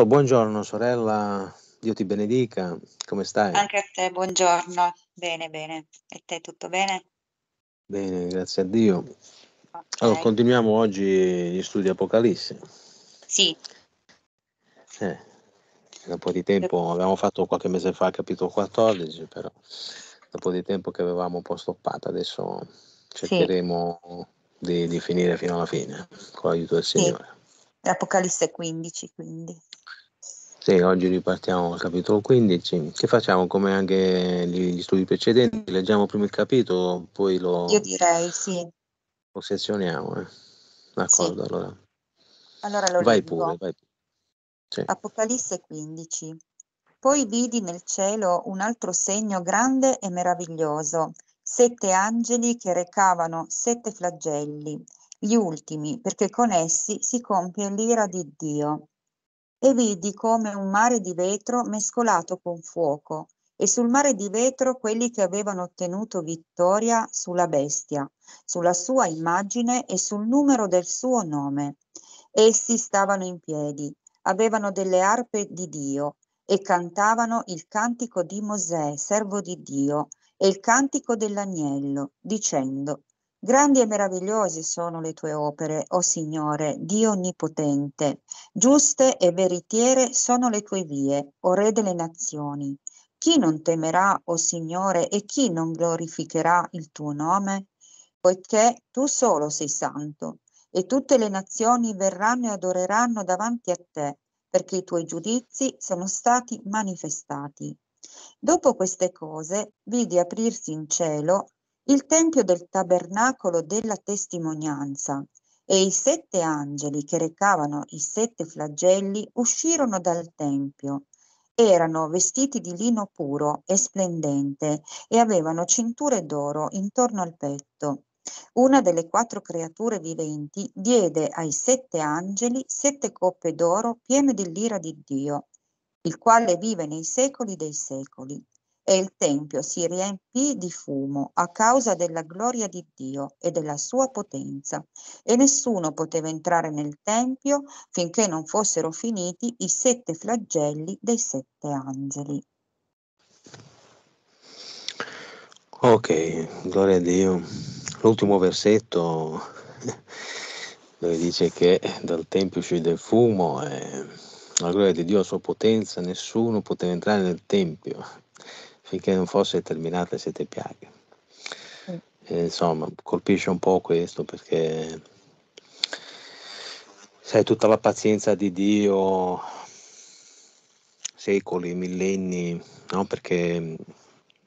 Oh, buongiorno sorella, Dio ti benedica, come stai? Anche a te, buongiorno, bene, bene. E te tutto bene? Bene, grazie a Dio. Okay. Allora, continuiamo oggi gli studi Apocalisse. Sì. Eh, da un po' di tempo, abbiamo fatto qualche mese fa il capitolo 14, però da un po' di tempo che avevamo un po' stoppato, adesso cercheremo sì. di, di, finire fino alla fine, con l'aiuto del sì. Signore. L'Apocalisse 15, quindi. Sì, oggi ripartiamo dal capitolo 15. Che facciamo come anche gli studi precedenti? Leggiamo prima il capitolo, poi lo... Io direi, sì. Lo sezioniamo, eh. D'accordo, sì. allora. Allora lo Vai leggo. pure, vai Sì. Apocalisse 15. Poi vidi nel cielo un altro segno grande e meraviglioso, sette angeli che recavano sette flagelli, gli ultimi, perché con essi si compie l'ira di Dio e vidi come un mare di vetro mescolato con fuoco, e sul mare di vetro quelli che avevano ottenuto vittoria sulla bestia, sulla sua immagine e sul numero del suo nome. Essi stavano in piedi, avevano delle arpe di Dio e cantavano il cantico di Mosè, servo di Dio, e il cantico dell'agnello, dicendo, Grandi e meravigliose sono le tue opere, o oh Signore, Dio Onnipotente. Giuste e veritiere sono le tue vie, o oh Re delle nazioni. Chi non temerà, o oh Signore, e chi non glorificherà il tuo nome? Poiché tu solo sei santo, e tutte le nazioni verranno e adoreranno davanti a te, perché i tuoi giudizi sono stati manifestati. Dopo queste cose vidi aprirsi in cielo il tempio del tabernacolo della testimonianza e i sette angeli che recavano i sette flagelli uscirono dal tempio. Erano vestiti di lino puro e splendente e avevano cinture d'oro intorno al petto. Una delle quattro creature viventi diede ai sette angeli sette coppe d'oro piene dell'ira di Dio, il quale vive nei secoli dei secoli e il tempio si riempì di fumo a causa della gloria di Dio e della sua potenza, e nessuno poteva entrare nel tempio finché non fossero finiti i sette flagelli dei sette angeli. Ok, gloria a Dio. L'ultimo versetto dove dice che dal tempio uscì del fumo e la gloria di Dio, la sua potenza, nessuno poteva entrare nel tempio finché non fosse terminata le sette piaghe. E, insomma, colpisce un po' questo perché sai, tutta la pazienza di Dio, secoli, millenni, no? perché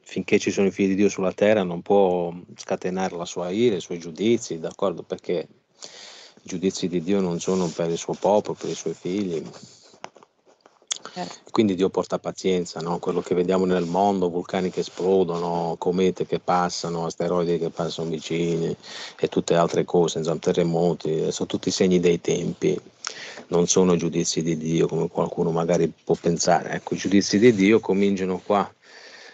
finché ci sono i figli di Dio sulla terra non può scatenare la sua ira, i suoi giudizi, d'accordo? Perché i giudizi di Dio non sono per il suo popolo, per i suoi figli, Certo. Quindi Dio porta pazienza, no? quello che vediamo nel mondo, vulcani che esplodono, comete che passano, asteroidi che passano vicini e tutte altre cose, insomma, terremoti, eh, sono tutti segni dei tempi, non sono giudizi di Dio come qualcuno magari può pensare. Ecco, i giudizi di Dio cominciano qua.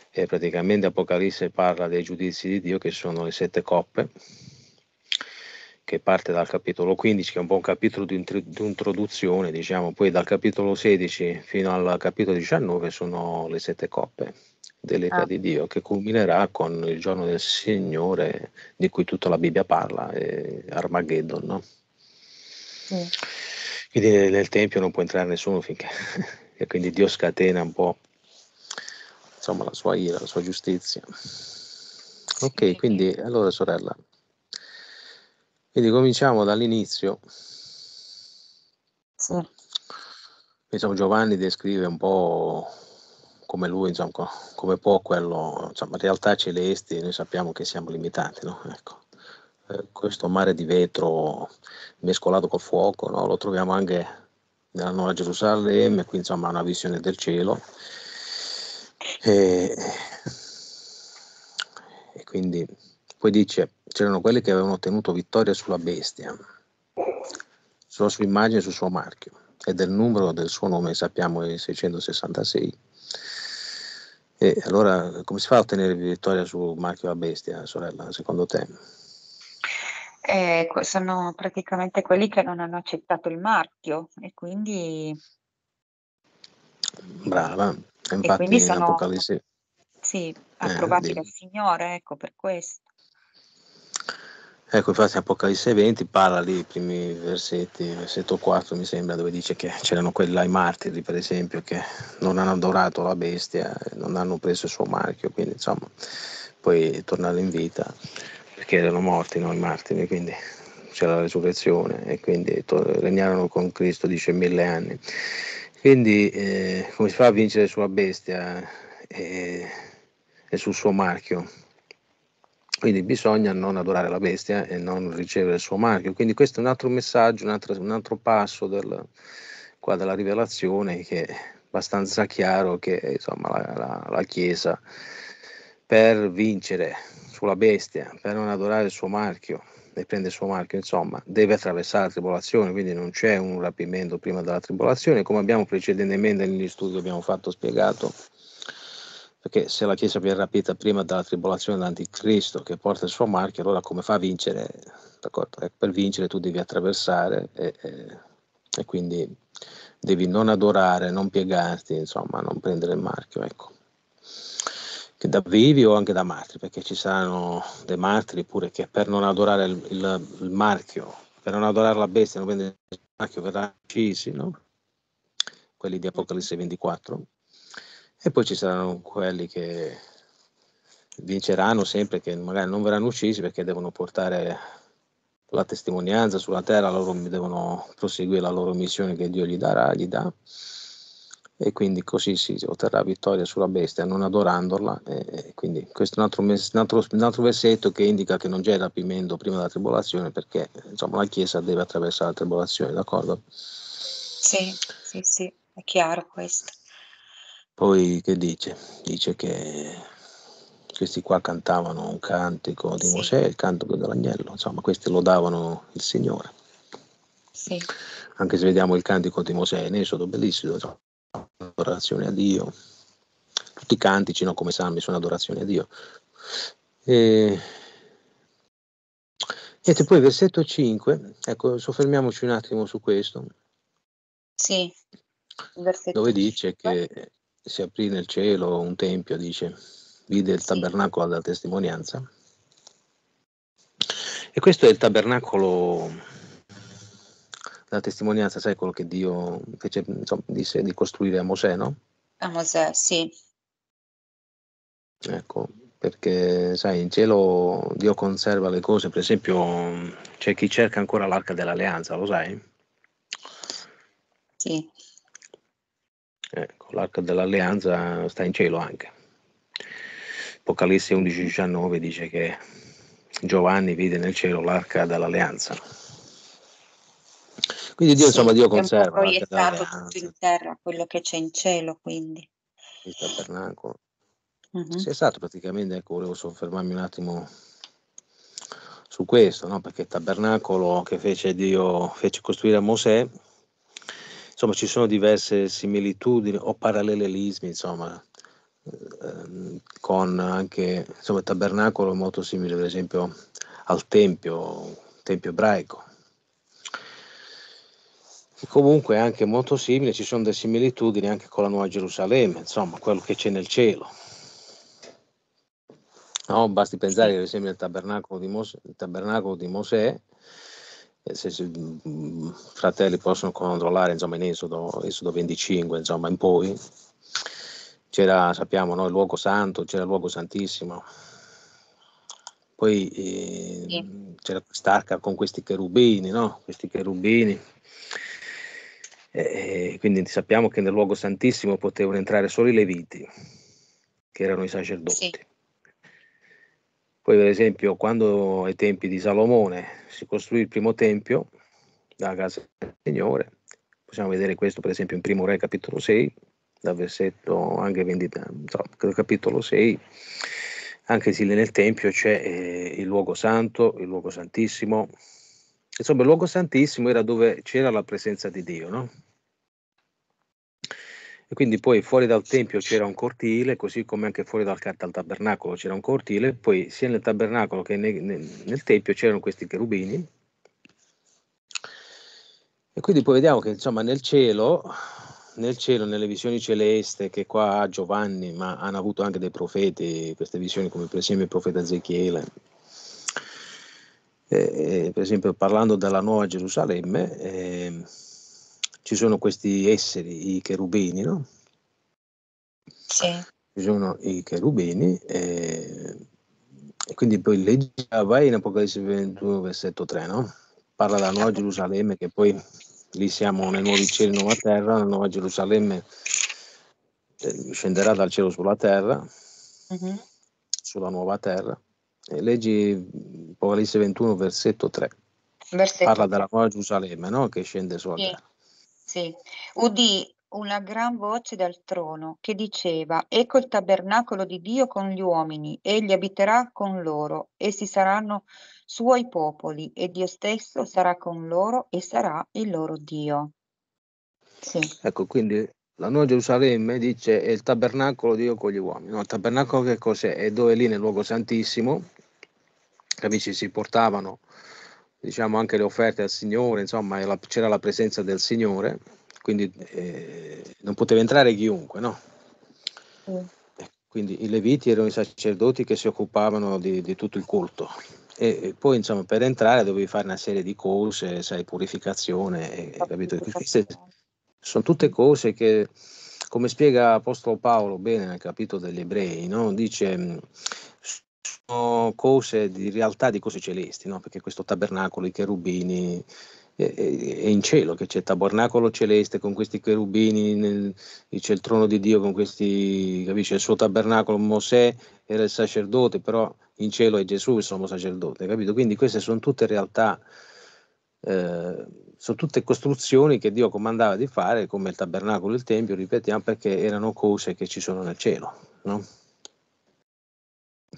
E praticamente Apocalisse parla dei giudizi di Dio che sono le sette coppe, che parte dal capitolo 15, che è un buon capitolo di, introduzione, diciamo, poi dal capitolo 16 fino al capitolo 19 sono le sette coppe dell'età ah. di Dio, che culminerà con il giorno del Signore di cui tutta la Bibbia parla, eh, Armageddon. No? Sì. Quindi nel Tempio non può entrare nessuno finché... e quindi Dio scatena un po' insomma, la sua ira, la sua giustizia. Ok, quindi allora sorella, quindi cominciamo dall'inizio. Sì. Insomma, Giovanni descrive un po' come lui, insomma, come può quello, insomma, realtà celesti, noi sappiamo che siamo limitati, no? Ecco. Eh, questo mare di vetro mescolato col fuoco, no? lo troviamo anche nella Nuova Gerusalemme, qui insomma una visione del cielo. E, e quindi poi dice c'erano quelli che avevano ottenuto vittoria sulla bestia, sulla sua immagine sul suo marchio, e del numero del suo nome sappiamo è 666. E allora come si fa a ottenere vittoria sul marchio della bestia, sorella, secondo te? Eh, sono praticamente quelli che non hanno accettato il marchio e quindi... Brava, infatti e quindi sono... in Apocalisse... Sì, eh, approvati eh, dal Signore, ecco per questo. Ecco, infatti Apocalisse 20 parla lì i primi versetti, versetto 4 mi sembra, dove dice che c'erano quelli là i martiri, per esempio, che non hanno adorato la bestia, non hanno preso il suo marchio, quindi insomma, poi tornare in vita, perché erano morti no, i martiri, quindi c'era la resurrezione e quindi regnarono con Cristo, dice, mille anni. Quindi eh, come si fa a vincere sulla bestia e, eh, e sul suo marchio? Quindi bisogna non adorare la bestia e non ricevere il suo marchio. Quindi questo è un altro messaggio, un altro, un altro passo del, qua della rivelazione che è abbastanza chiaro che insomma, la, la, la Chiesa per vincere sulla bestia, per non adorare il suo marchio e prendere il suo marchio, insomma, deve attraversare la tribolazione, quindi non c'è un rapimento prima della tribolazione, come abbiamo precedentemente negli studi abbiamo fatto spiegato perché se la Chiesa viene rapita prima dalla tribolazione dell'anticristo che porta il suo marchio, allora come fa a vincere? D'accordo? Eh, per vincere tu devi attraversare e, e, e, quindi devi non adorare, non piegarti, insomma, non prendere il marchio. Ecco. Che da vivi o anche da martiri, perché ci saranno dei martiri pure che per non adorare il, il, il marchio, per non adorare la bestia, non prendere il marchio, verranno uccisi, no? quelli di Apocalisse 24. E poi ci saranno quelli che vinceranno sempre, che magari non verranno uccisi perché devono portare la testimonianza sulla terra, loro devono proseguire la loro missione che Dio gli darà, gli dà. E quindi così si otterrà vittoria sulla bestia, non adorandola. E quindi questo è un altro, mes- un, altro, un altro, versetto che indica che non c'è il rapimento prima della tribolazione, perché insomma, la Chiesa deve attraversare la tribolazione, d'accordo? Sì, sì, sì, è chiaro questo. Poi che dice? Dice che questi qua cantavano un cantico di sì. Mosè, il cantico dell'agnello, insomma questi lodavano il Signore. Sì. Anche se vediamo il cantico di Mosè in Esodo, bellissimo, adorazione a Dio. Tutti i cantici, no, come salmi, sono adorazione a Dio. E, e poi versetto 5, ecco, soffermiamoci un attimo su questo. Sì. Versetto dove dice 5. che si aprì nel cielo un tempio, dice, vide il tabernacolo della testimonianza. E questo è il tabernacolo, la testimonianza, sai quello che Dio fece, insomma, disse di costruire a Mosè, no? A Mosè, sì. Ecco, perché sai, in cielo Dio conserva le cose, per esempio c'è chi cerca ancora l'arca dell'alleanza, lo sai? Sì. Ecco, l'arca dell'alleanza sta in cielo anche. Apocalisse 11:19 dice che Giovanni vide nel cielo l'arca dell'alleanza. Quindi Dio, sì, insomma, Dio conserva. È proiettato tutto in terra quello che c'è in cielo, quindi. Il tabernacolo. Uh-huh. Sì, è stato praticamente, ecco, volevo soffermarmi un attimo su questo, no? perché il tabernacolo che fece Dio, fece costruire a Mosè, insomma ci sono diverse similitudini o parallelismi insomma, eh, con anche, insomma, il tabernacolo molto simile per esempio al tempio, tempio ebraico. E comunque è anche molto simile, ci sono delle similitudini anche con la Nuova Gerusalemme, insomma, quello che c'è nel cielo. No, basti pensare che per esempio il tabernacolo di Mosè, il tabernacolo di Mosè se, se, mm, fratelli possono controllare insomma, in Esodo, Esodo 25 insomma, in poi, c'era, sappiamo, no, il luogo santo, c'era il luogo santissimo, poi eh, sì. c'era quest'arca con questi cherubini, no? questi cherubini. E, quindi sappiamo che nel luogo santissimo potevano entrare solo i leviti, che erano i sacerdoti. Sì. Poi per esempio quando ai tempi di Salomone si costruì il primo tempio, la casa del Signore, possiamo vedere questo per esempio in Primo Re capitolo 6, dal versetto anche 20, so, capitolo 6, anche se nel Tempio c'è eh, il luogo santo, il luogo santissimo. Insomma, il luogo santissimo era dove c'era la presenza di Dio, no? E quindi poi fuori dal tempio c'era un cortile, così come anche fuori dal, dal tabernacolo c'era un cortile, poi sia nel tabernacolo che ne, ne, nel tempio c'erano questi cherubini. E quindi poi vediamo che insomma nel cielo, nel cielo, nelle visioni celeste che qua ha Giovanni, ma hanno avuto anche dei profeti, queste visioni come per esempio il profeta Ezechiele, eh, eh per esempio parlando della nuova Gerusalemme, eh, ci sono questi esseri, i cherubini, no? Sì. Ci sono i cherubini e, e quindi poi leggi ah, vai in Apocalisse 21 versetto 3, no? Parla della Nuova Gerusalemme che poi lì siamo nei nuovi cieli, nuova terra, la Nuova Gerusalemme eh, scenderà dal cielo sulla terra, uh-huh. sulla nuova terra. E leggi Apocalisse 21 versetto 3. Versetto. Parla della Nuova Gerusalemme, no? Che scende sulla sì. terra. Sì, udì una gran voce dal trono che diceva: Ecco il tabernacolo di Dio con gli uomini, egli abiterà con loro, essi saranno suoi popoli, e Dio stesso sarà con loro e sarà il loro Dio. Sì. Ecco, quindi la Nuova Gerusalemme dice è il tabernacolo di Dio con gli uomini. No, il tabernacolo che cos'è? È dove lì nel luogo santissimo, capisci, si portavano diciamo anche le offerte al Signore, insomma la, c'era la presenza del Signore, quindi eh, non poteva entrare chiunque, no? Mm. Quindi i leviti erano i sacerdoti che si occupavano di, di tutto il culto. E, poi, insomma, per entrare dovevi fare una serie di cose, sai, purificazione, eh, capito? Queste sono tutte cose che, come spiega Apostolo Paolo bene nel capitolo degli ebrei, no? dice sono cose di realtà di cose celesti, no? perché questo tabernacolo, i cherubini, è, è, è in cielo, che c'è il tabernacolo celeste con questi cherubini, nel, c'è il trono di Dio con questi, capisci, il suo tabernacolo, Mosè era il sacerdote, però in cielo è Gesù il sommo sacerdote, capito? Quindi queste sono tutte realtà, eh, sono tutte costruzioni che Dio comandava di fare, come il tabernacolo e il Tempio, ripetiamo, perché erano cose che ci sono nel cielo, no?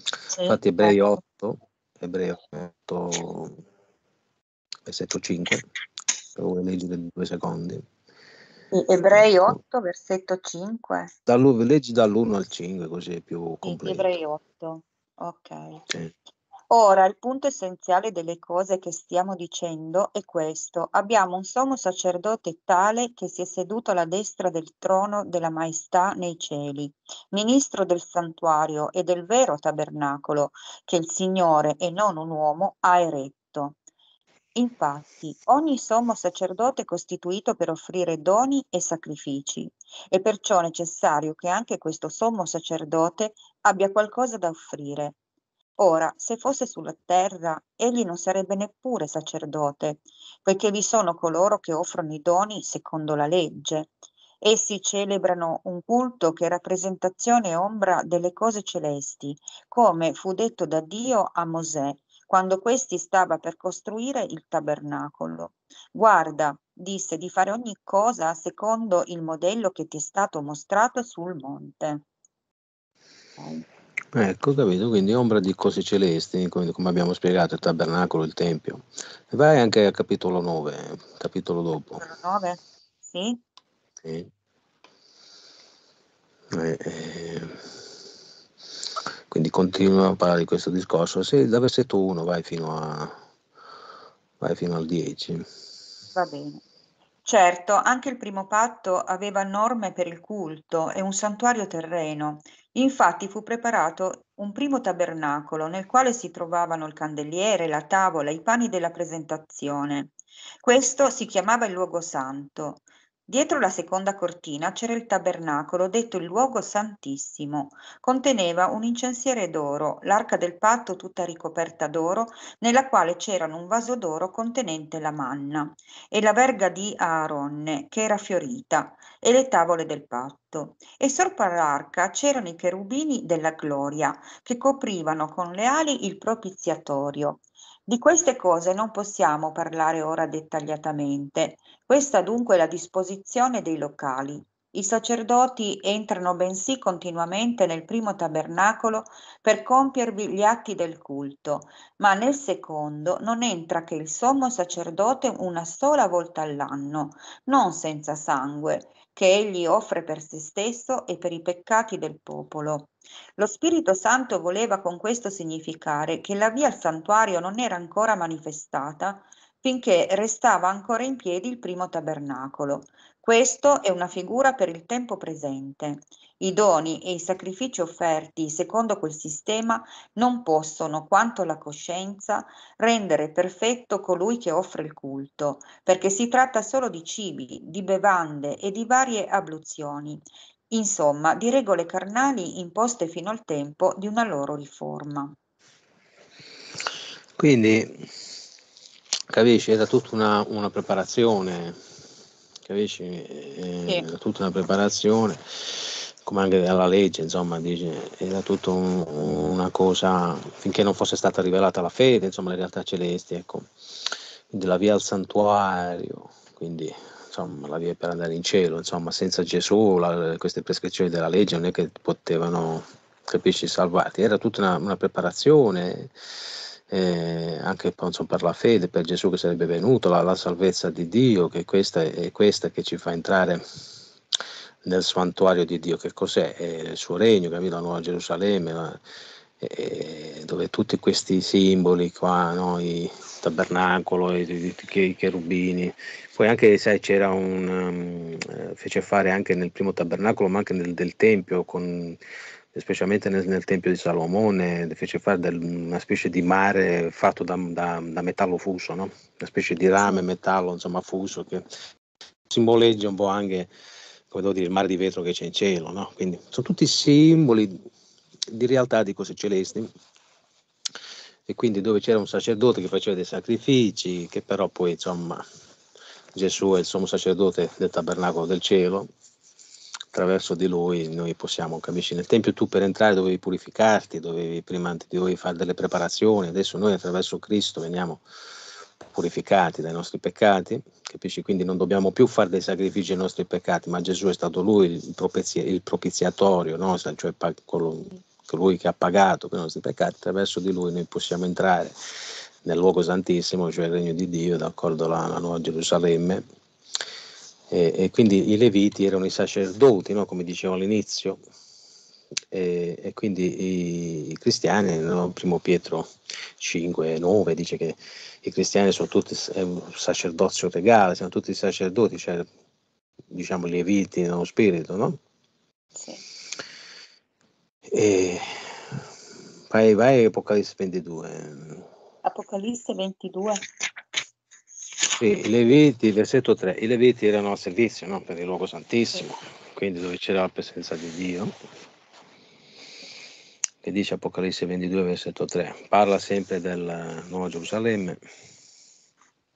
Sì. Infatti ecco. Ebrei 8, Ebrei 8, versetto 5, lo vuoi leggere due secondi. Ebrei 8, ecco. versetto 5. Dall leggi dall'1 al 5 così è più completo. Ebrei 8, ok. Sì. Ora, il punto essenziale delle cose che stiamo dicendo è questo. Abbiamo un sommo sacerdote tale che si è seduto alla destra del trono della maestà nei cieli, ministro del santuario e del vero tabernacolo che il Signore e non un uomo ha eretto. Infatti, ogni sommo sacerdote è costituito per offrire doni e sacrifici, è perciò necessario che anche questo sommo sacerdote abbia qualcosa da offrire Ora, se fosse sulla terra, egli non sarebbe neppure sacerdote, poiché vi sono coloro che offrono i doni secondo la legge. Essi celebrano un culto che è rappresentazione e ombra delle cose celesti, come fu detto da Dio a Mosè, quando questi stava per costruire il tabernacolo. Guarda, disse, di fare ogni cosa secondo il modello che ti è stato mostrato sul monte. Ecco, capito, quindi ombra di cose celesti, come abbiamo spiegato, il tabernacolo, il tempio. Vai anche al capitolo 9, capitolo dopo. Capitolo 9? Sì. Sì. Eh, eh. Quindi continua a parlare di questo discorso. Sì, da versetto 1 vai fino, a, vai fino al 10. Va bene. Certo, anche il primo patto aveva norme per il culto e un santuario terreno Infatti fu preparato un primo tabernacolo nel quale si trovavano il candeliere, la tavola, i pani della presentazione. Questo si chiamava il luogo santo. Dietro la seconda cortina c'era il tabernacolo, detto il luogo santissimo. Conteneva un incensiere d'oro, l'arca del patto tutta ricoperta d'oro, nella quale c'erano un vaso d'oro contenente la manna, e la verga di Aaronne, che era fiorita, e le tavole del patto. E sopra l'arca c'erano i cherubini della gloria, che coprivano con le ali il propiziatorio. Di queste cose non possiamo parlare ora dettagliatamente, questa dunque è la disposizione dei locali. I sacerdoti entrano bensì continuamente nel primo tabernacolo per compiervi gli atti del culto, ma nel secondo non entra che il sommo sacerdote una sola volta all'anno, non senza sangue, che egli offre per se stesso e per i peccati del popolo. Lo Spirito Santo voleva con questo significare che la via al santuario non era ancora manifestata, finché restava ancora in piedi il primo tabernacolo. Questo è una figura per il tempo presente. I doni e i sacrifici offerti secondo quel sistema non possono, quanto la coscienza, rendere perfetto colui che offre il culto, perché si tratta solo di cibi, di bevande e di varie abluzioni, insomma di regole carnali imposte fino al tempo di una loro riforma. Quindi capisci? Era tutta una, una preparazione, capisci? Sì. Era tutta una preparazione, come anche dalla legge, insomma, dice, era tutta un, una cosa, finché non fosse stata rivelata la fede, insomma, le realtà celesti, ecco, quindi la via al santuario, quindi insomma, la via per andare in cielo, insomma, senza Gesù la, queste prescrizioni della legge non è che potevano, capisci, salvarti, era tutta una, una preparazione eh, anche penso, per la fede, per Gesù che sarebbe venuto, la, la salvezza di Dio, che questa è, questa che ci fa entrare nel santuario di Dio, che cos'è? È il suo regno, capito? la nuova Gerusalemme, la, eh, dove tutti questi simboli qua, no? il tabernacolo, i, i, i cherubini, poi anche sai, c'era un, um, eh, fece fare anche nel primo tabernacolo, ma anche nel del Tempio con specialmente nel, nel Tempio di Salomone, fece fare del, una specie di mare fatto da, da, da metallo fuso, no? una specie di rame metallo insomma, fuso che simboleggia un po' anche come devo dire, il mare di vetro che c'è in cielo. No? Quindi sono tutti simboli di realtà di cose celesti e quindi dove c'era un sacerdote che faceva dei sacrifici, che però poi insomma Gesù è il sommo sacerdote del tabernacolo del cielo attraverso di lui noi possiamo capisci nel tempio tu per entrare dovevi purificarti dovevi prima di dovevi fare delle preparazioni adesso noi attraverso Cristo veniamo purificati dai nostri peccati capisci quindi non dobbiamo più fare dei sacrifici ai nostri peccati ma Gesù è stato lui il, propizia, il propiziatorio no? cioè colui che ha pagato per i nostri peccati attraverso di lui noi possiamo entrare nel luogo santissimo cioè il regno di Dio d'accordo alla nuova Gerusalemme e, e, quindi i Leviti erano i sacerdoti, no? come dicevo all'inizio, e, e quindi i, i cristiani, no? primo Pietro 5, 9 dice che i cristiani sono tutti è un sacerdozio regale, siamo tutti sacerdoti, cioè diciamo Leviti nello spirito, no? Sì. E vai, vai Apocalisse 22. Apocalisse 22. Sì, i Leviti, versetto 3, i Leviti erano a servizio no? per il luogo santissimo, quindi dove c'era la presenza di Dio, che dice Apocalisse 22, versetto 3, parla sempre del Nuovo Gerusalemme.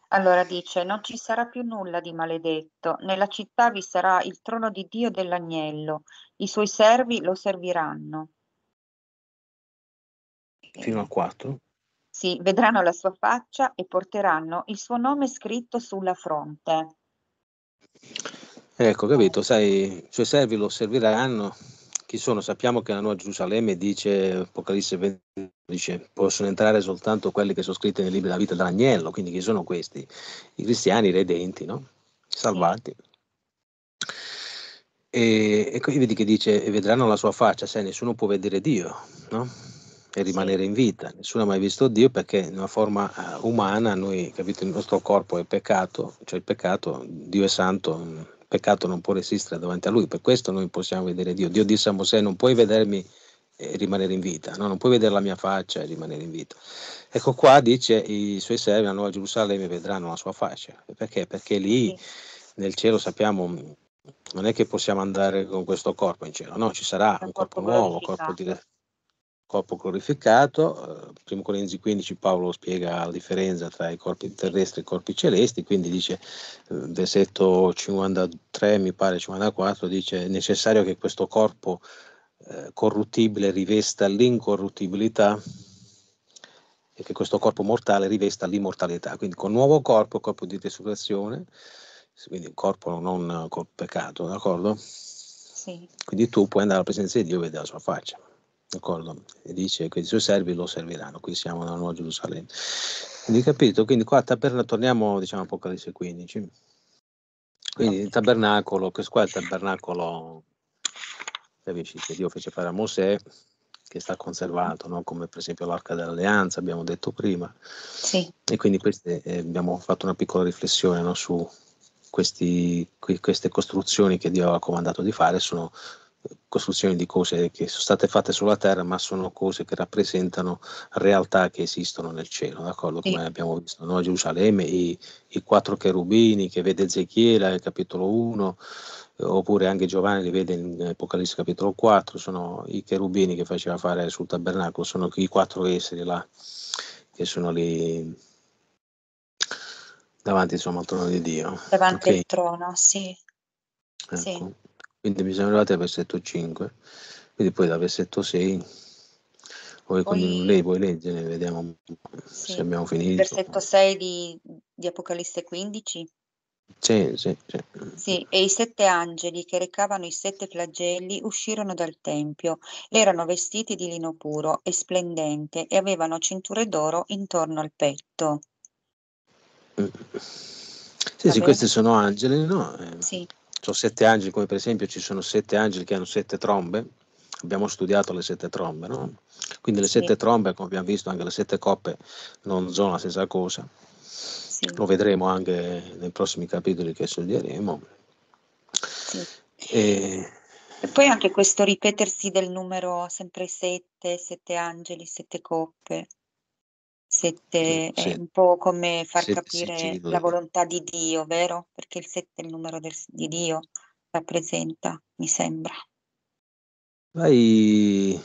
Allora dice, non ci sarà più nulla di maledetto, nella città vi sarà il trono di Dio dell'agnello, i suoi servi lo serviranno. Fino al 4? Sì, vedranno la sua faccia e porteranno il suo nome scritto sulla fronte. Ecco, capito, sai, i suoi servi lo serviranno. Chi sono? Sappiamo che la Nuova Gerusalemme dice, Apocalisse 20, dice, possono entrare soltanto quelli che sono scritti nel libro della vita dell'agnello, quindi chi sono questi? I cristiani, i redenti, no? Salvati. E, e qui vedi che dice, vedranno la sua faccia, sai, nessuno può vedere Dio, no? e rimanere in vita. Nessuno ha mai visto Dio perché in una forma eh, umana noi, capito, il nostro corpo è peccato, cioè il peccato, Dio è santo, il mm, peccato non può resistere davanti a lui, per questo noi possiamo vedere Dio. Dio disse a Mosè non puoi vedermi e rimanere in vita, no? non puoi vedere la mia faccia e rimanere in vita. Ecco qua dice i suoi servi a Nuova Gerusalemme vedranno la sua faccia, perché? Perché lì sì. nel cielo sappiamo mm, non è che possiamo andare con questo corpo in cielo, no, ci sarà un corpo, corpo nuovo, corpo diverso corpo glorificato. Eh, primo Corinzi 15 Paolo spiega la differenza tra i corpi terrestri e i corpi celesti, quindi dice, versetto eh, 53 mi pare 54, dice è necessario che questo corpo eh, corruttibile rivesta l'incorruttibilità e che questo corpo mortale rivesta l'immortalità. Quindi con nuovo corpo, corpo di resurrezione, quindi corpo non col peccato, d'accordo? Sì. Quindi tu puoi andare alla presenza di Dio e vedere la sua faccia. D'accordo? E dice che i suoi servi lo serviranno, qui siamo nella Nuova Gerusalemme. Quindi capito? Quindi qua taberna, torniamo diciamo a Apocalisse 15. Quindi il tabernacolo, questo qua è il tabernacolo che Dio fece fare a Mosè, che sta conservato, no? come per esempio l'arca dell'alleanza, abbiamo detto prima. Sì. E quindi queste, eh, abbiamo fatto una piccola riflessione no? su questi, queste costruzioni che Dio ha comandato di fare, sono costruzioni di cose che sono state fatte sulla Terra, ma sono cose che rappresentano realtà che esistono nel cielo, d'accordo? Come e... abbiamo visto, no? Gerusalemme, i, i, quattro cherubini che vede Ezechiele, capitolo 1, oppure anche Giovanni li vede in Apocalisse capitolo 4, sono i cherubini che faceva fare sul tabernacolo, sono i quattro esseri là, che sono lì davanti insomma, al trono di Dio. Davanti okay. al trono, sì. Ecco. sì quindi bisogna arrivare al versetto 5, quindi poi dal versetto 6, poi, poi con lei puoi leggere, vediamo sì. se abbiamo finito. versetto 6 di, di Apocalisse 15? Sì, sì, sì. Sì, e i sette angeli che recavano i sette flagelli uscirono dal tempio. Erano vestiti di lino puro e splendente e avevano cinture d'oro intorno al petto. Sì, sì, questi sono angeli, no? Eh. Sì ho certo, sette angeli, come per esempio ci sono sette angeli che hanno sette trombe, abbiamo studiato le sette trombe, no? Quindi le sì. sette trombe, come abbiamo visto, anche le sette coppe non sono la stessa cosa. Sì. Lo vedremo anche nei prossimi capitoli che studieremo. Sì. E... e... poi anche questo ripetersi del numero sempre sette, sette angeli, sette coppe. Sette sì, è un po' come far sette, capire sigillo. la volontà di Dio, vero? Perché il sette è il numero del, di Dio, rappresenta, mi sembra. Vai,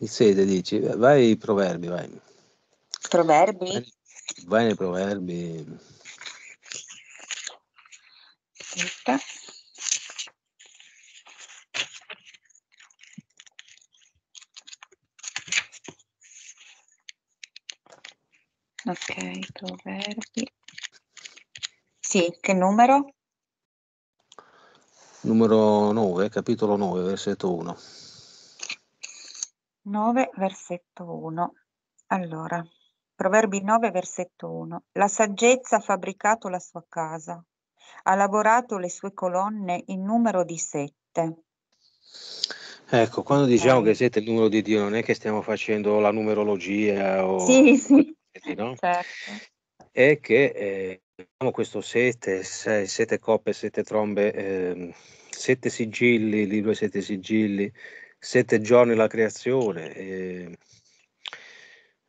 il sete dici, vai ai proverbi, vai. Proverbi? Vai, vai nei proverbi. Aspetta. Ok, proverbi. Sì, che numero? Numero 9, capitolo 9, versetto 1. 9, versetto 1. Allora, Proverbi 9, versetto 1. La saggezza ha fabbricato la sua casa, ha lavorato le sue colonne in numero di sette. Ecco, quando diciamo eh. che siete il numero di Dio, non è che stiamo facendo la numerologia o... Sì, sì no? certo. è che eh, diciamo questo sette, sei, sette coppe, sette trombe, eh, sette sigilli, lì due sette sigilli, sette giorni la creazione. Eh,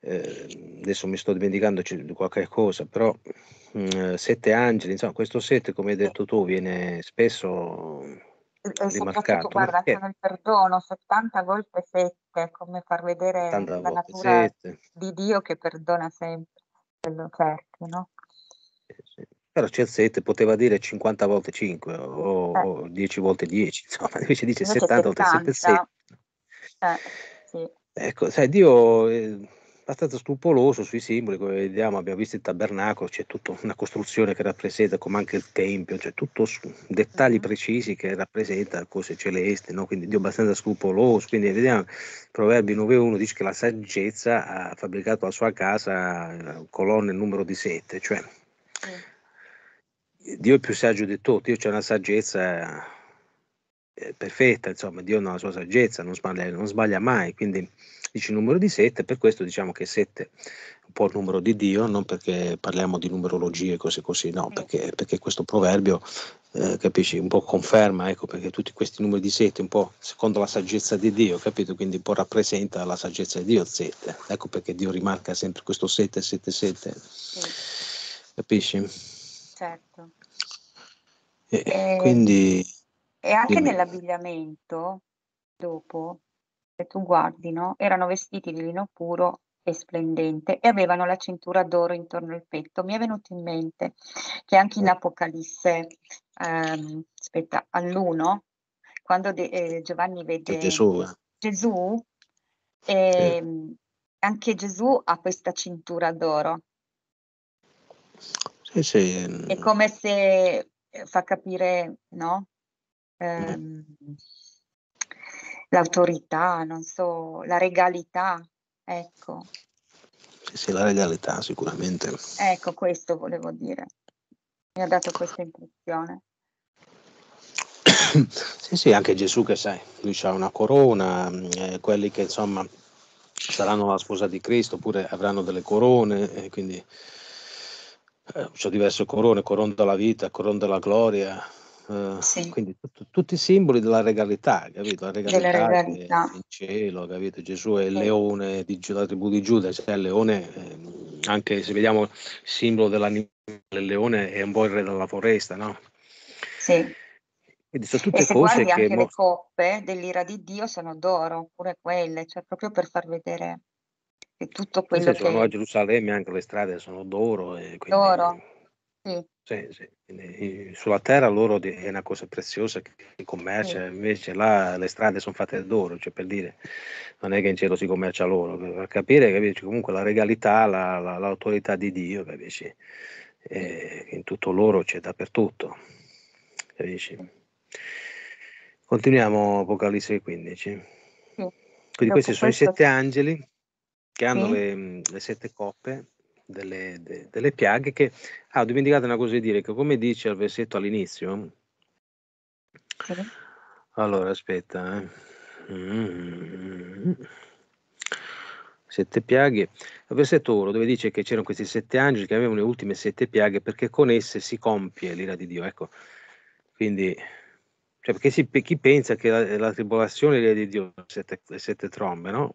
adesso mi sto dimenticando di qualche cosa, però mm, sette angeli, insomma questo sette come hai detto tu viene spesso e rimarcato. Guarda, perché? nel perdono, 70 volte 7 è come far vedere Tanta la natura sì, sì. di Dio che perdona sempre, quello certo, no? Sì, Però Cerzette poteva dire 50 volte 5 o, eh. o 10 volte 10, insomma, invece dice invece 70 volte 7. 7. Eh, sì. Ecco, sai, Dio... Eh, abbastanza scrupoloso sui simboli, come vediamo abbiamo visto il tabernacolo, c'è tutta una costruzione che rappresenta, come anche il tempio, cioè tutto su, dettagli precisi che rappresenta cose celeste, no? quindi Dio abbastanza scrupoloso, quindi vediamo Proverbi 9.1 dice che la saggezza ha fabbricato la sua casa eh, colonne numero di sette, cioè Dio è più saggio di tutti, Dio c'è una saggezza eh, perfetta, insomma, Dio nella sua saggezza non sbaglia, non sbaglia mai, quindi dice il numero di sette, per questo diciamo che sette è un po' il numero di Dio, non perché parliamo di numerologie e cose così, no, mm. perché, perché questo proverbio, eh, capisci, un po' conferma, ecco, perché tutti questi numeri di sette, un po' secondo la saggezza di Dio, capito? Quindi un po' rappresenta la saggezza di Dio, sette, ecco perché Dio rimarca sempre questo sette, sette, sette, capisci? Certo. E, e... Eh, quindi e anche Dimmi. nell'abbigliamento, dopo, se tu guardi, no? erano vestiti di lino puro e splendente e avevano la cintura d'oro intorno al petto. Mi è venuto in mente che anche in Apocalisse, ehm, aspetta, all'1, quando de- eh, Giovanni vede Gesù, Gesù eh, sì. Ehm, anche Gesù ha questa cintura d'oro. Sì, sì. È mm. come se eh, fa capire no? Mm. ehm, l'autorità, non so, la regalità, ecco. Sì, la regalità sicuramente. Ecco, questo volevo dire. Mi ha dato questa impressione. Sì, sì, anche Gesù che sai, lui ha una corona, mm, eh, quelli che insomma saranno la sposa di Cristo oppure avranno delle corone, eh, quindi eh, sono diverse corone, corona della vita, corona della gloria, sì. quindi tutto, tutti i simboli della regalità, capito? La regalità, della regalità. in cielo, capito? Gesù è il sì. leone di, della tribù di Giuda, cioè il leone, eh, anche se vediamo il simbolo dell'animale, il leone è un po' il re della foresta, no? Sì. Quindi sono tutte e se cose guardi che anche mo- le coppe dell'ira di Dio sono d'oro, pure quelle, cioè proprio per far vedere che tutto quello che... Sono a Gerusalemme anche le strade sono d'oro. E quindi... D'oro, sì. Sì, sì. Sulla terra l'oro è una cosa preziosa che commercia, invece là le strade sono fatte d'oro, cioè per dire, non è che in cielo si commercia l'oro, per capire capisci? comunque la regalità, la, la, l'autorità di Dio, capisci? E in tutto l'oro c'è dappertutto, capisci? Continuiamo Apocalisse 15. Quindi questi sono i sette angeli che hanno le, le sette coppe delle, de, delle piaghe che ah, ho dimenticato una cosa di dire che come dice il versetto all'inizio okay. allora aspetta eh. mm. sette piaghe il versetto 1 dove dice che c'erano questi sette angeli che avevano le ultime sette piaghe perché con esse si compie l'ira di Dio ecco quindi cioè perché si, chi pensa che la, la tribolazione l'ira di Dio le sette, le sette trombe no?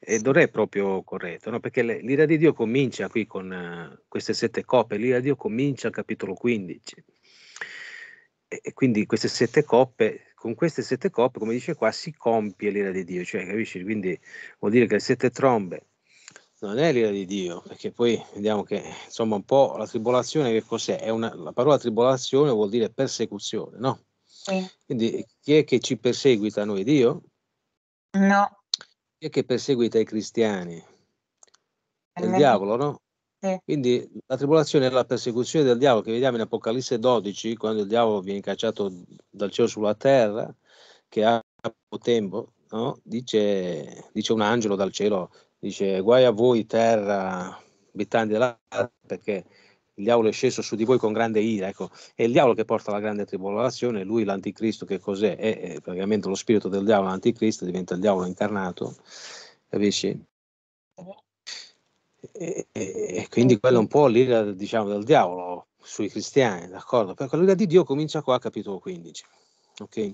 e non è proprio corretto, no? perché l'ira di Dio comincia qui con uh, queste sette coppe, l'ira di Dio comincia al capitolo 15. E, e, quindi queste sette coppe, con queste sette coppe, come dice qua, si compie l'ira di Dio, cioè capisci? Quindi vuol dire che le sette trombe non è l'ira di Dio, perché poi vediamo che insomma un po' la tribolazione che cos'è? Una, la parola tribolazione vuol dire persecuzione, no? Sì. Quindi chi è che ci perseguita noi? Dio? No è che perseguita i cristiani? È il eh, diavolo, no? Sì. Quindi la tribolazione è la persecuzione del diavolo che vediamo in Apocalisse 12, quando il diavolo viene cacciato dal cielo sulla terra, che ha tempo, no? dice, dice un angelo dal cielo, dice guai a voi terra, abitanti della terra, perché il diavolo è sceso su di voi con grande ira, ecco, è il diavolo che porta la grande tribolazione, lui l'anticristo che cos'è? È, è praticamente lo spirito del diavolo, l'anticristo diventa il diavolo incarnato, capisci? E, e, e quindi certo. quella è un po' l'ira diciamo, del diavolo sui cristiani, d'accordo? Perché l'ira di Dio comincia qua, capitolo 15, ok?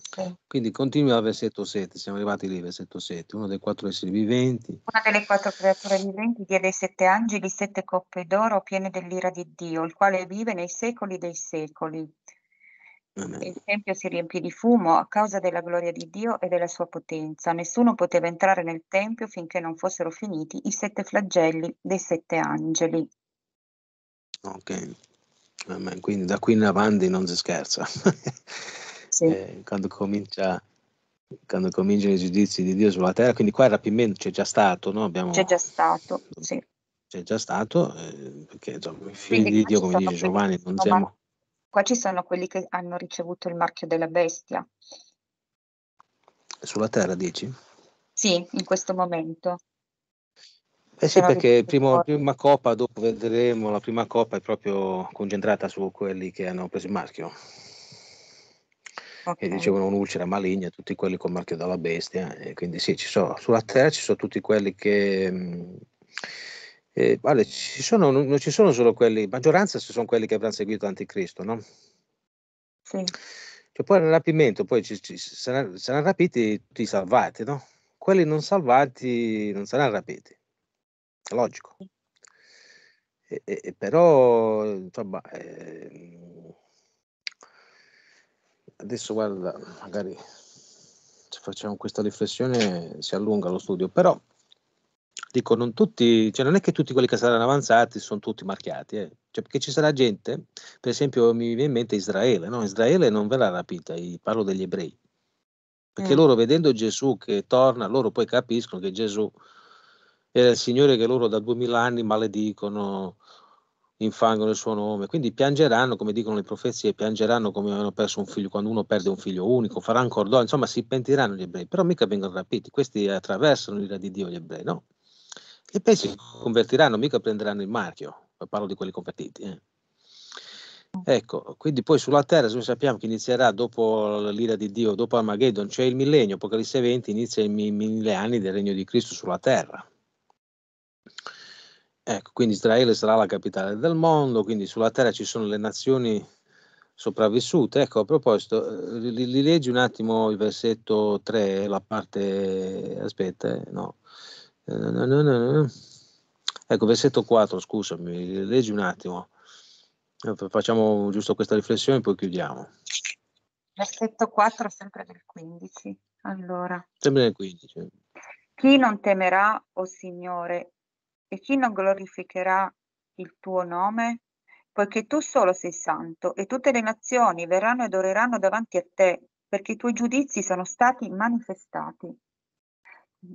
Sì. Quindi continua al versetto 7, siamo arrivati lì, versetto 7, uno dei quattro esseri viventi. Una delle quattro creature viventi diede ai sette angeli sette coppe d'oro piene dell'ira di Dio, il quale vive nei secoli dei secoli. Amen. Il tempio si riempì di fumo a causa della gloria di Dio e della sua potenza. Nessuno poteva entrare nel tempio finché non fossero finiti i sette flagelli dei sette angeli. Ok, Amen. quindi da qui in avanti non si scherza. sì. eh, quando, comincia, quando, cominciano i giudizi di Dio sulla terra, quindi qua il rapimento c'è già stato, no? Abbiamo, c'è già stato, sì. C'è già stato, eh, perché insomma, i figli quindi di Dio, come dice Giovanni, non siamo... Mar- qua ci sono quelli che hanno ricevuto il marchio della bestia. Sulla terra, dici? Sì, in questo momento. Eh sì, perché la prima coppa, dopo vedremo, la prima coppa è proprio concentrata su quelli che hanno preso il marchio okay. e dicevano un'ulcera maligna, tutti quelli con marchio dalla bestia, e quindi sì, ci sono, sulla terra ci sono tutti quelli che... Mm, eh, vale, ci sono, non, ci sono solo quelli, maggioranza sono quelli che avranno seguito Anticristo, no? Sì. Cioè, poi nel rapimento, poi ci, ci, saranno, saranno rapiti tutti i salvati, no? Quelli non salvati non saranno rapiti, logico. E, e, però, insomma, eh, adesso guarda, magari se facciamo questa riflessione si allunga lo studio, però dico non tutti, cioè non è che tutti quelli che saranno avanzati sono tutti marchiati, eh. cioè, perché ci sarà gente, per esempio mi viene in mente Israele, no? Israele non verrà rapita, parlo degli ebrei, perché mm. loro vedendo Gesù che torna, loro poi capiscono che Gesù era il Signore che loro da duemila anni maledicono, infangano il suo nome, quindi piangeranno come dicono le profezie, piangeranno come hanno perso un figlio, quando uno perde un figlio unico, farà faranno cordoglio, insomma si pentiranno gli ebrei, però mica vengono rapiti, questi attraversano l'ira di Dio gli ebrei, no? E poi si convertiranno, mica prenderanno il marchio, parlo di quelli convertiti. Eh. Ecco, quindi poi sulla terra noi sappiamo che inizierà dopo l'ira di Dio, dopo Armageddon, c'è cioè il millennio, Apocalisse 20 inizia i mille anni del regno di Cristo sulla terra. Ecco, quindi Israele sarà la capitale del mondo, quindi sulla terra ci sono le nazioni sopravvissute. Ecco, a proposito, rileggi eh, un attimo il versetto 3, la parte... aspetta, eh, eh, no. no, no, no ecco, versetto 4, scusami, leggi un attimo. Facciamo giusto questa riflessione e poi chiudiamo. Versetto 4, sempre del 15. Allora. Sempre del 15. Chi non temerà, o oh Signore, e chi non glorificherà il tuo nome? Poiché tu solo sei santo e tutte le nazioni verranno e adoreranno davanti a te, perché i tuoi giudizi sono stati manifestati.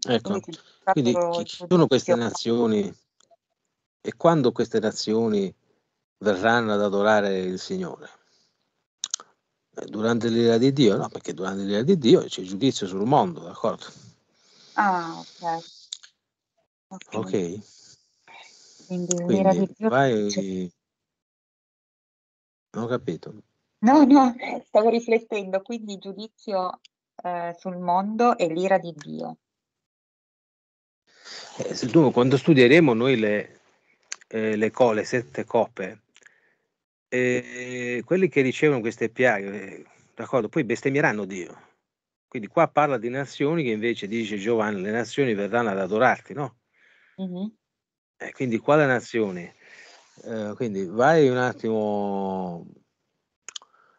Ecco, quindi ci sono queste nazioni e quando queste nazioni verranno ad adorare il Signore? Eh, durante l'ira di Dio? No, perché durante l'ira di Dio c'è giudizio sul mondo, d'accordo? Ah, ok. Ok. okay. Quindi mi di meraviglio vai... Non ho capito. No, no, stavo riflettendo, quindi giudizio eh, sul mondo e l'ira di Dio. Eh, se, dunque, quando studieremo noi le, eh, le, co, sette coppe, eh, quelli che ricevono queste piaghe, eh, d'accordo, poi bestemmieranno Dio. Quindi qua parla di nazioni che invece dice Giovanni, le nazioni verranno ad adorarti, no? Mm-hmm. Eh, quindi quale nazione? Eh, quindi vai un attimo.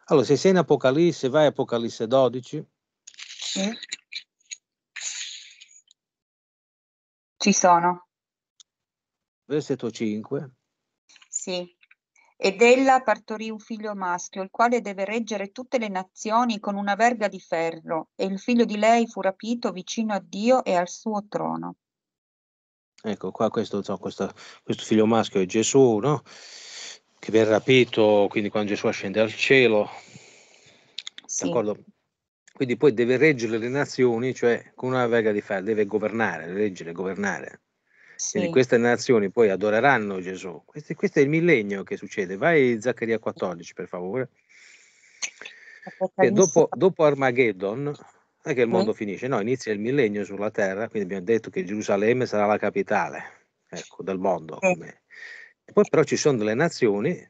Allora, se sei in Apocalisse, vai a Apocalisse 12. Sì. Ci sono. Versetto 5. Sì. Ed ella partorì un figlio maschio, il quale deve reggere tutte le nazioni con una verga di ferro, e il figlio di lei fu rapito vicino a Dio e al suo trono. Ecco, qua questo, so, questo, questo figlio maschio è Gesù, no? che viene rapito, quindi quando Gesù ascende al cielo, sì. d'accordo? Quindi poi deve reggere le nazioni, cioè con una vega di ferro, deve governare, reggere, governare. Sì. Quindi queste nazioni poi adoreranno Gesù. Questo, questo, è il millennio che succede. Vai Zaccaria 14 per favore. Dopo, dopo, Armageddon, è che il mondo mm. finisce, no, inizia il millennio sulla Terra, quindi abbiamo detto che Gerusalemme sarà la capitale ecco, del mondo. Mm. Poi però ci sono delle nazioni,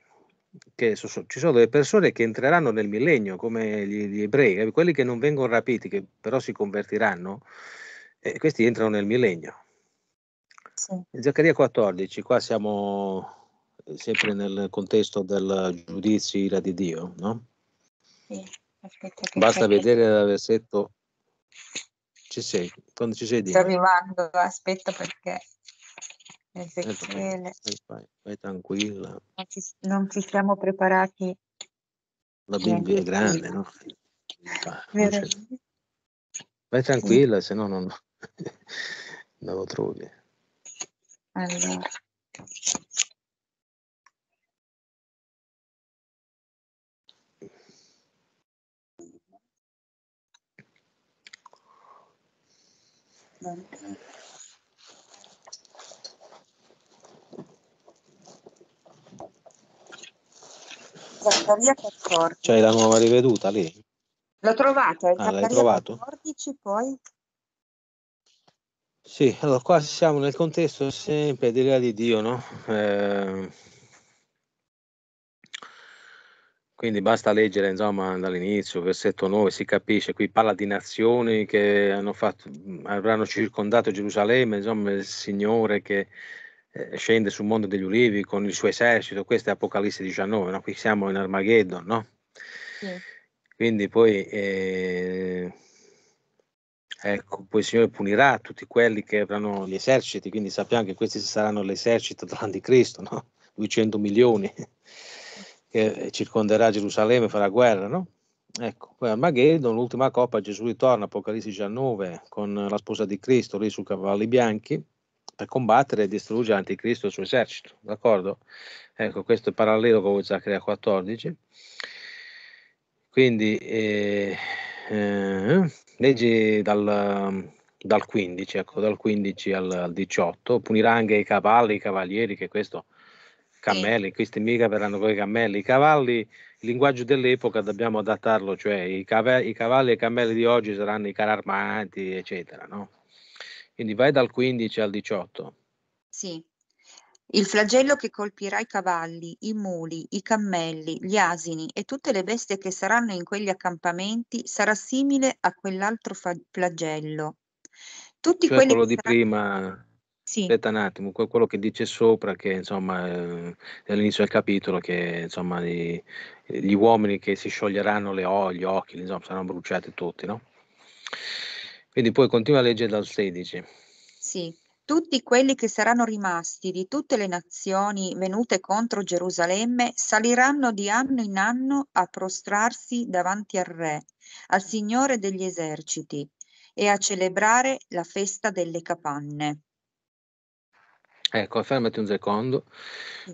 che so, ci sono delle persone che entreranno nel millennio, come gli, gli ebrei, eh, quelli che non vengono rapiti, che però si convertiranno, e questi entrano nel millennio. Sì. Zaccaria 14, qua siamo eh, sempre nel contesto del giudizio ira di Dio, no? Sì, Basta vedere dal versetto ci sei, quando ci sei di... Sto arrivando, aspetta perché... Ezechiele. Eh, eh, vai, vai tranquilla. Non ci, non ci, siamo preparati. La Bibbia è grande, no? Ah, vai tranquilla, sì. se no non, non lo trovi. Allora. Zaccaria 14. C'è la nuova riveduta lì? L'ho trovata, ah, l'hai trovato? 14 poi. Sì, allora qua siamo nel contesto sempre dell'idea di Dio, no? Eh, quindi basta leggere insomma, dall'inizio, versetto 9, si capisce, qui parla di nazioni che hanno fatto, avranno circondato Gerusalemme, insomma il Signore che eh, scende sul mondo degli ulivi con il suo esercito, questo è Apocalisse 19, no? qui siamo in Armageddon, no? Sì. Quindi poi, eh, ecco, poi il Signore punirà tutti quelli che avranno gli eserciti, quindi sappiamo che questi saranno l'esercito dell'Anticristo, no? 200 milioni che circonderà Gerusalemme e farà guerra, no? Ecco, poi a l'ultima coppa, Gesù ritorna, Apocalisse 19, con la sposa di Cristo lì sui cavalli bianchi, per combattere e distruggere l'anticristo e il suo esercito, d'accordo? Ecco, questo è parallelo con Zaccaria 14. Quindi, eh, eh, leggi dal, dal, 15, ecco, dal 15 al, al 18, punirà anche i cavalli, i cavalieri, che questo cammelli, questi mica verranno con i cammelli, i cavalli, il linguaggio dell'epoca dobbiamo adattarlo, cioè i, cavalli, i cavalli e i cammelli di oggi saranno i cararmati, eccetera, no? Quindi vai dal 15 al 18. Sì. Il flagello che colpirà i cavalli, i muli, i cammelli, gli asini e tutte le bestie che saranno in quegli accampamenti sarà simile a quell'altro flagello. Tutti cioè quelli quello di saranno... prima sì. Aspetta un attimo, quello che dice sopra, che insomma eh, all'inizio del capitolo, che insomma gli, eh, gli uomini che si scioglieranno le o- gli occhi, insomma, saranno bruciati tutti, no? Quindi poi continua a leggere dal 16. Sì, tutti quelli che saranno rimasti di tutte le nazioni venute contro Gerusalemme saliranno di anno in anno a prostrarsi davanti al Re, al Signore degli eserciti, e a celebrare la festa delle capanne. Ecco, fermati un secondo.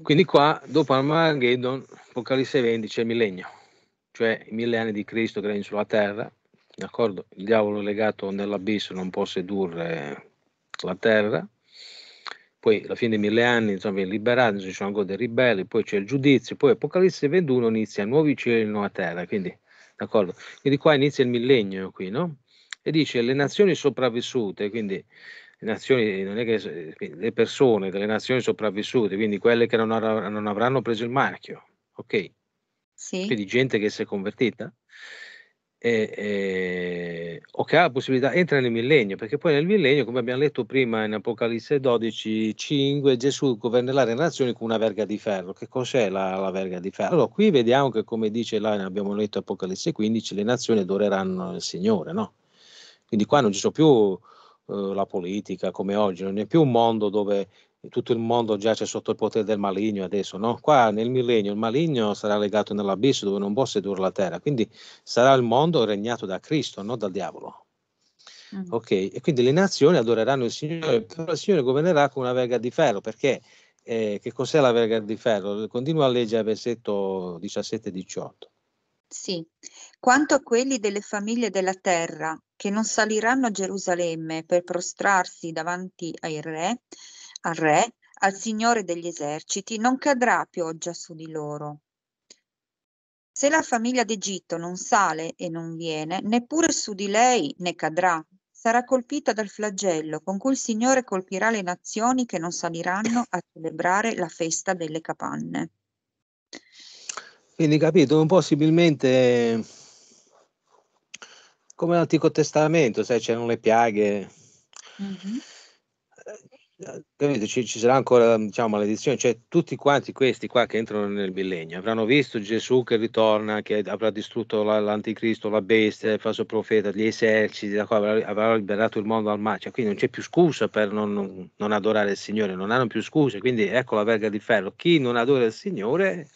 Quindi qua, dopo Armageddon, Apocalisse 20 c'è il millennio, cioè i mille anni di Cristo che regna sulla terra, d'accordo? Il diavolo legato nell'abisso non può sedurre la terra. Poi alla fine dei mille anni, insomma, viene liberato, ci sono ancora dei ribelli, poi c'è il giudizio, poi Apocalisse 21 inizia nuovi cieli e nuova terra, quindi, d'accordo? Quindi qua inizia il millennio qui, no? E dice le nazioni sopravvissute, quindi nazioni, non è che eh, le persone delle nazioni sopravvissute, quindi quelle che non, av- non avranno preso il marchio, ok? Sì. Quindi gente che si è convertita e, e, o che ha la possibilità, entra nel millennio, perché poi nel millennio, come abbiamo letto prima in Apocalisse 12, 5, Gesù governerà le nazioni con una verga di ferro. Che cos'è la, la verga di ferro? Allora, qui vediamo che, come dice là, abbiamo letto Apocalisse 15, le nazioni adoreranno il Signore, no? Quindi qua non ci sono più eh, la politica come oggi, non è più un mondo dove tutto il mondo giace sotto il potere del maligno adesso, no? Qua nel millennio il maligno sarà legato nell'abisso dove non può sedurre la terra, quindi sarà il mondo regnato da Cristo, non dal diavolo. Mm. Ok, e quindi le nazioni adoreranno il Signore, però il Signore governerà con una verga di ferro, perché eh, che cos'è la verga di ferro? Continua a leggere versetto 17-18. Sì, quanto a quelli delle famiglie della terra, che non saliranno a Gerusalemme per prostrarsi davanti ai re, al re, al Signore degli eserciti, non cadrà pioggia su di loro. Se la famiglia d'Egitto non sale e non viene, neppure su di lei ne cadrà. Sarà colpita dal flagello con cui il Signore colpirà le nazioni che non saliranno a celebrare la festa delle capanne. Quindi capito, possibilmente come l'Antico Testamento, sai, c'erano le piaghe. Mm-hmm. Eh, ci, ci, sarà ancora diciamo, maledizione, cioè tutti quanti questi qua che entrano nel millennio avranno visto Gesù che ritorna, che avrà distrutto la, l'anticristo, la bestia, il falso profeta, gli eserciti, avrà, avrà, liberato il mondo al mare, cioè, quindi non c'è più scusa per non, non, non adorare il Signore, non hanno più scuse, quindi ecco la verga di ferro, chi non adora il Signore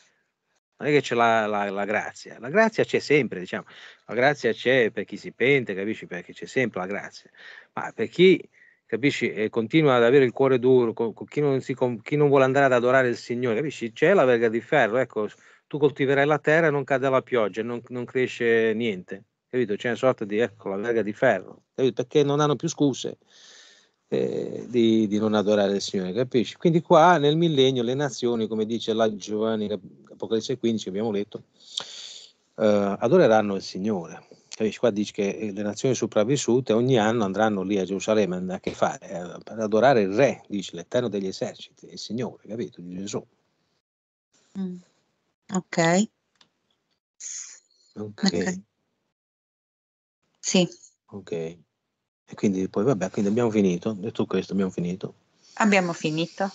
non è che c'è la, la, la, grazia, la grazia c'è sempre, diciamo, la grazia c'è per chi si pente, capisci? Perché c'è sempre la grazia, ma per chi, capisci, e eh, continua ad avere il cuore duro, con, con chi, non si, con, chi, non vuole andare ad adorare il Signore, capisci? C'è la verga di ferro, ecco, tu coltiverai la terra e non cade la pioggia, non, non cresce niente, capito? C'è una sorta di, ecco, la verga di ferro, capito? Perché non hanno più scuse. Eh, di, di non adorare il Signore, capisci? Quindi qua nel millennio le nazioni, come dice la Giovanni Apocalisse 15 abbiamo letto, eh, adoreranno il Signore. Capisci? Qua dice che eh, le nazioni sopravvissute ogni anno andranno lì a Gerusalemme a che fare? Eh, per adorare il Re, dice l'Eterno degli eserciti, il Signore, capito? Di Gesù. Mm. Ok. Okay. ok. Sì. Ok. E quindi poi vabbè, quindi abbiamo finito, detto questo abbiamo finito. Abbiamo finito.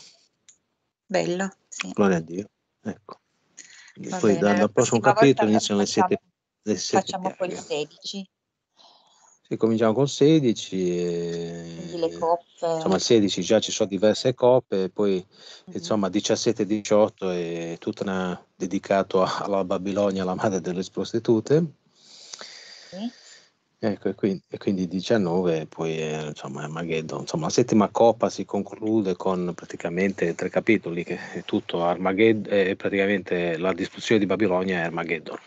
Bello. Sì. Gloria a Dio. Ecco. Va poi bene. dal prossimo capitolo iniziano facciamo, le sette. Le facciamo poi 16. E cominciamo con 16. E, le coppe. Insomma, il 16 già ci sono diverse coppe, poi mm-hmm. insomma 17-18 è tutta una dedicata alla Babilonia, la madre delle prostitute. Sì. Ecco, e quindi, e quindi 19, poi eh, insomma, Armageddon. Insomma, la settima coppa si conclude con praticamente tre capitoli, che è tutto Armageddon, eh, praticamente la distruzione di Babilonia e Armageddon.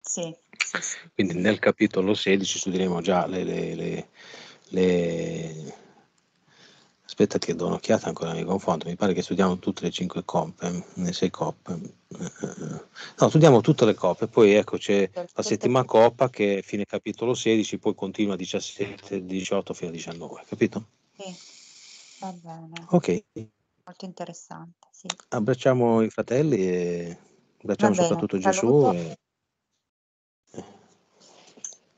Sì, sì, sì. Quindi nel capitolo 16 studieremo già le, le, le, le aspetta che do un'occhiata ancora, mi confondo, mi pare che studiamo tutte le cinque coppe, le sei coppe. No, studiamo tutte le coppe, poi ecco c'è la settima coppa che è fine capitolo 16, poi continua 17, 18 fino a 19, capito? Sì, va bene. Ok. Molto interessante, sì. Abbracciamo i fratelli e abbracciamo bene, soprattutto Gesù. E...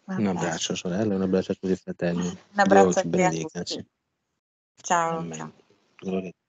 Un abbraccio sorella, un abbraccio a tutti i fratelli. Un abbraccio Dio a tutti. Ciao. ciao.